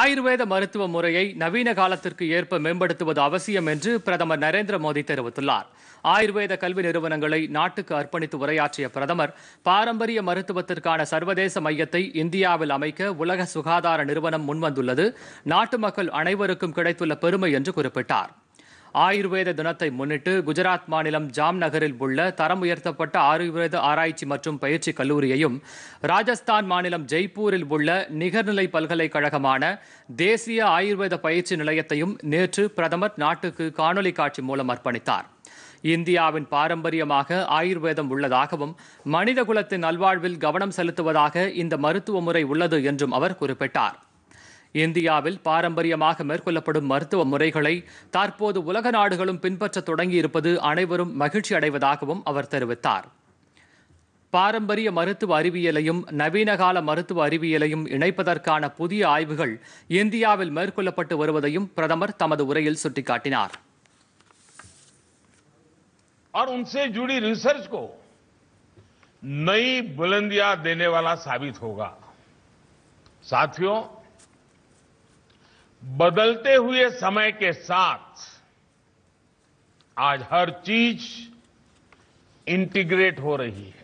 ஆயுர்வேத மருத்துவ முறையை நவீன காலத்திற்கு ஏற்ப மேம்படுத்துவது அவசியம் என்று பிரதமர் நரேந்திர மோடி தெரிவித்துள்ளார் ஆயுர்வேத கல்வி நிறுவனங்களை நாட்டுக்கு அர்ப்பணித்து உரையாற்றிய பிரதமர் பாரம்பரிய மருத்துவத்திற்கான சர்வதேச மையத்தை இந்தியாவில் அமைக்க உலக சுகாதார நிறுவனம் முன்வந்துள்ளது நாட்டு மக்கள் அனைவருக்கும் கிடைத்துள்ள பெருமை என்று குறிப்பிட்டார் ஆயுர்வேத தினத்தை முன்னிட்டு குஜராத் மாநிலம் ஜாம் நகரில் உள்ள தரம் உயர்த்தப்பட்ட ஆயுர்வேத ஆராய்ச்சி மற்றும் பயிற்சி கல்லூரியையும் ராஜஸ்தான் மாநிலம் ஜெய்ப்பூரில் உள்ள நிகர்நிலை பல்கலைக்கழகமான தேசிய ஆயுர்வேத பயிற்சி நிலையத்தையும் நேற்று பிரதமர் நாட்டுக்கு காணொலி காட்சி மூலம் அர்ப்பணித்தார் இந்தியாவின் பாரம்பரியமாக ஆயுர்வேதம் உள்ளதாகவும் மனிதகுலத்தின் நல்வாழ்வில் கவனம் செலுத்துவதாக இந்த மருத்துவ முறை உள்ளது என்றும் அவர் குறிப்பிட்டார் இந்தியாவில் பாரம்பரியமாக மேற்கொள்ளப்படும் மருத்துவ முறைகளை தற்போது உலக நாடுகளும் பின்பற்ற தொடங்கியிருப்பது அனைவரும் மகிழ்ச்சி அடைவதாகவும் அவர் தெரிவித்தார் பாரம்பரிய மருத்துவ அறிவியலையும் நவீனகால மருத்துவ அறிவியலையும் இணைப்பதற்கான புதிய ஆய்வுகள் இந்தியாவில் மேற்கொள்ளப்பட்டு வருவதையும் பிரதமர் தமது உரையில் சுட்டிக்காட்டினார் और उनसे जुड़ी रिसर्च को नई बुलंदियां देने वाला साबित होगा साथियों बदलते हुए समय के साथ आज हर चीज इंटीग्रेट हो रही है